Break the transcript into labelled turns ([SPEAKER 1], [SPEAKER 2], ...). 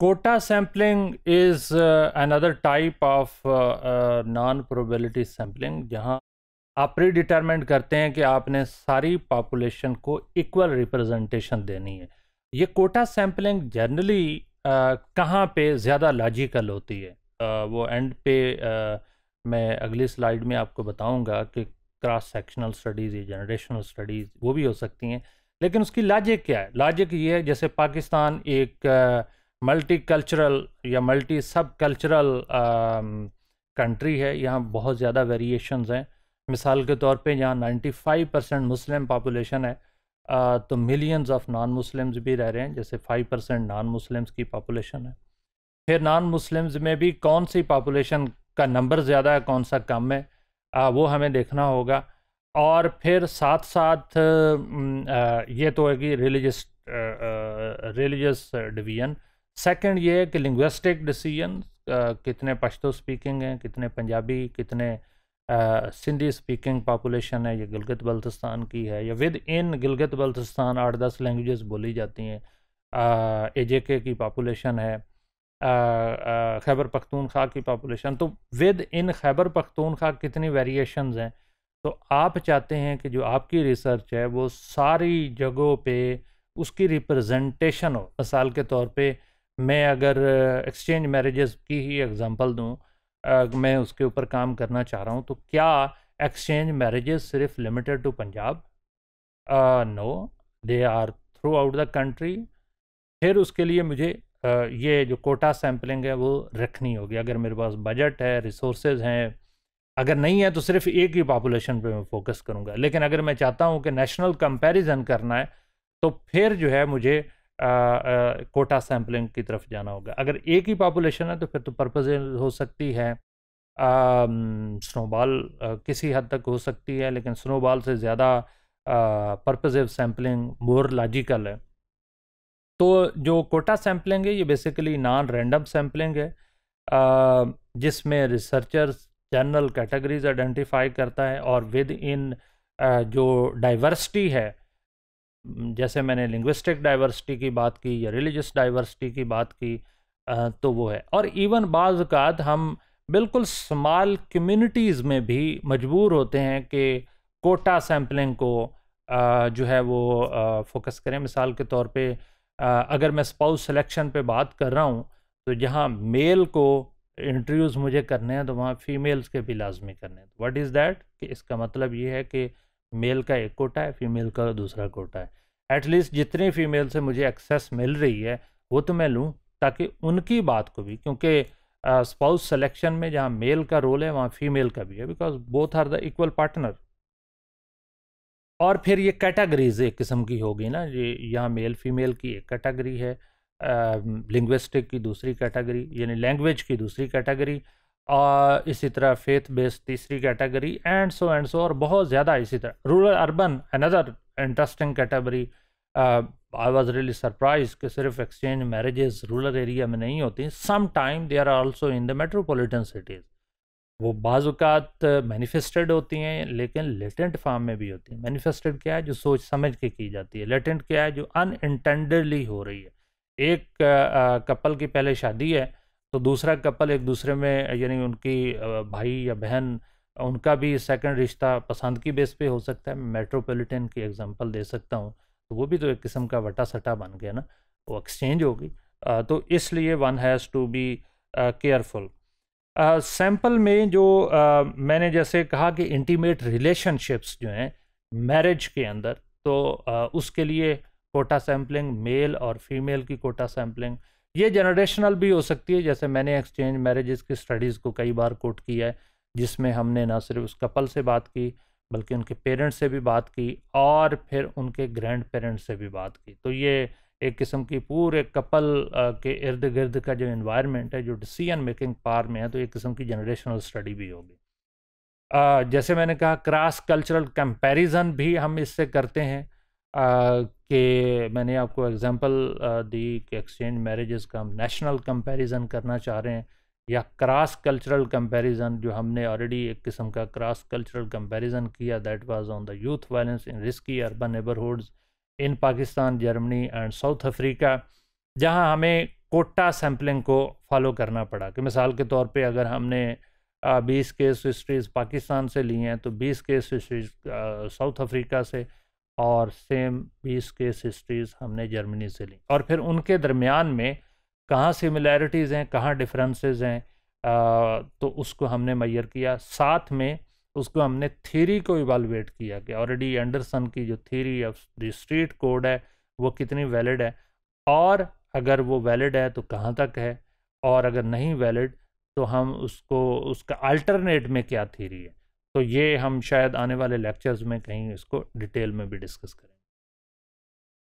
[SPEAKER 1] Quota sampling is uh, another type of uh, uh, non-probability sampling जहाँ आप प्रीडिटर्मेंट करते हैं कि आपने सारी पॉपुलेशन को इक्वल रिप्रेजेंटेशन देनी है ये कोटा सैम्पलिंग जनरली कहाँ पे ज़्यादा लॉजिकल होती है आ, uh, वो एंड पे आ, मैं अगली स्लाइड में आपको बताऊंगा कि क्रॉस सेक्शनल स्टडीज़ या जनरेशनल स्टडीज़ वो भी हो सकती हैं लेकिन उसकी लॉजिक क्या है लॉजिक ये है जैसे पाकिस्तान एक आ, मल्टी कल्चरल या मल्टी सब कल्चरल कंट्री है यहाँ बहुत ज़्यादा वेरिएशन हैं मिसाल के तौर पे यहाँ 95 परसेंट मुस्लिम पापोलेशन है आ, तो मिलियंस ऑफ नॉन मुस्लिम्स भी रह रहे हैं जैसे 5 परसेंट नॉन मुस्लिम्स की पॉपुलेशन है फिर नॉन मुस्लिम्स में भी कौन सी पापोलेशन का नंबर ज़्यादा है कौन सा कम है आ, वो हमें देखना होगा और फिर साथ साथ आ, ये तो है कि रिलीजस रिलीजस डिवीज़न सेकंड ये है कि लिंग्विस्टिक डिसीजन कितने पश्तो स्पीकिंग हैं कितने पंजाबी कितने सिंधी स्पीकिंग पापोलेशन है या गिलगित बल्तिस्तान की है या विद इन गिलगित बल्तिस्तान आठ दस लैंग्वेजेस बोली जाती हैं ए के की पापुलेशन है खैबर पख्तूनख्वा की पॉपुलेशन तो विद इन खैबर पख्तूनख्वा कितनी वेरिएशंस हैं तो आप चाहते हैं कि जो आपकी रिसर्च है वो सारी जगहों पे उसकी रिप्रेजेंटेशन हो मिसाल के तौर पर मैं अगर एक्सचेंज मैरिजेस की ही एग्जांपल दूं आ, मैं उसके ऊपर काम करना चाह रहा हूं तो क्या एक्सचेंज मैरिजेस सिर्फ limited to Punjab no they are throughout the country फिर उसके लिए मुझे आ, ये जो कोटा सैम्पलिंग है वो रखनी होगी अगर मेरे पास बजट है रिसोर्सेज हैं अगर नहीं है तो सिर्फ एक ही पॉपुलेशन पे मैं फोकस करूँगा लेकिन अगर मैं चाहता हूँ कि नेशनल कंपैरिजन करना है तो फिर जो है मुझे कोटा सैम्पलिंग की तरफ जाना होगा अगर एक ही पॉपुलेशन है तो फिर तो पर्पज़ हो सकती है स्नोबॉल किसी हद तक हो सकती है लेकिन स्नोबॉल से ज़्यादा पर्पजिव सैम्पलिंग मोर लॉजिकल है तो जो कोटा सैम्पलिंग है ये बेसिकली नॉन रैंडम सैम्पलिंग है जिसमें रिसर्चर्स जनरल कैटेगरीज आइडेंटिफाई करता है और विद इन जो डाइवर्सिटी है जैसे मैंने लिंग्विस्टिक डाइवर्सिटी की बात की या रिलीजियस डाइवर्सिटी की बात की तो वो है और इवन बाज़ात हम बिल्कुल स्मॉल कम्युनिटीज़ में भी मजबूर होते हैं कि कोटा सैम्पलिंग को जो है वो फोकस करें मिसाल के तौर पे अगर मैं स्पाउस सिलेक्शन पे बात कर रहा हूँ तो जहाँ मेल को इंटरव्यूज़ मुझे करने हैं तो वहाँ फ़ीमेल्स के भी लाजमी करने हैं व्हाट इज़ दैट कि इसका मतलब ये है कि मेल का एक कोटा है फीमेल का दूसरा कोटा है एटलीस्ट जितनी फीमेल से मुझे एक्सेस मिल रही है वो तो मैं लूँ ताकि उनकी बात को भी क्योंकि स्पाउस सेलेक्शन में जहाँ मेल का रोल है वहाँ फीमेल का भी है because both are the equal partner और फिर ये कैटेगरीज एक किस्म की होगी ना ये यहाँ मेल फीमेल की एक कैटेगरी है लिंग्विस्टिक की दूसरी कैटेगरी यानी लैंग्वेज की दूसरी कैटेगरी और इसी तरह फेथ बेस्ड तीसरी category and so and so और बहुत ज़्यादा इसी तरह rural urban another interesting category I was really surprise कि सिर्फ एक्सचेंज मैरिजेज रूरल एरिया में नहीं होती some time they are also in the metropolitan cities वो बाज़ात मैनिफेस्टेड होती हैं लेकिन लेटेंट फॉर्म में भी होती हैं मैनिफेस्टेड क्या है जो सोच समझ के की जाती है लेटेंट क्या है जो अनइंटेंडेडली हो रही है एक कपल की पहले शादी है तो दूसरा कपल एक दूसरे में यानी उनकी भाई या बहन उनका भी सेकंड रिश्ता पसंद की बेस पे हो सकता है मेट्रोपॉलिटन की एग्जांपल दे सकता हूँ तो वो भी तो एक किस्म का वटा सटा बन गया ना वो एक्सचेंज होगी तो इसलिए one has to be careful sample में जो आ, मैंने जैसे कहा कि इंटीमेट रिलेशनशिप्स जो हैं मैरिज के अंदर तो आ, उसके लिए कोटा सैम्पलिंग मेल और फीमेल की कोटा सैम्पलिंग ये जनरेशनल भी हो सकती है जैसे मैंने एक्सचेंज मैरिजेस की स्टडीज़ को कई बार कोट किया है जिसमें हमने ना सिर्फ उस कपल से बात की बल्कि उनके पेरेंट्स से भी बात की और फिर उनके ग्रैंड पेरेंट्स से भी बात की तो ये एक किस्म की पूरे कपल के इर्द गिर्द का जो इन्वायरमेंट है जो डिसीजन मेकिंग पार में है तो एक किस्म की जनरेशनल स्टडी भी होगी जैसे मैंने कहा क्रॉस कल्चरल कंपैरिजन भी हम इससे करते हैं कि मैंने आपको एग्ज़ाम्पल दी कि एक्सचेंज मैरिजेस का हम नेशनल कंपैरिजन करना चाह रहे हैं या क्रॉस कल्चरल कंपैरिजन जो हमने ऑलरेडी एक किस्म का क्रॉस कल्चरल कंपैरिजन किया that was on the youth violence in risky urban neighbourhoods in Pakistan Germany and South Africa जहां हमें कोटा सैम्पलिंग को फॉलो करना पड़ा कि मिसाल के तौर पे अगर हमने बीस केस हिस्ट्रीज़ पाकिस्तान से ली हैं तो बीस केस हिस्ट्रीज़ साउथ अफ्रीका से और सेम बीस केस हिस्ट्रीज हमने जर्मनी से ली और फिर उनके दरमियान में कहाँ सिमिलैरिटीज़ हैं कहाँ डिफरेंसेस हैं आ, तो उसको हमने मैयर किया साथ में उसको हमने थीरी को इवालुएट किया कि ऑलरेडी एंडरसन की जो theory of the street code है वो कितनी वैलिड है और अगर वो वैलिड है तो कहाँ तक है और अगर नहीं वैलिड तो हम उसको उसका अल्टरनेट में क्या थीरी है तो ये हम शायद आने वाले लेक्चर्स में कहीं इसको डिटेल में भी डिस्कस करें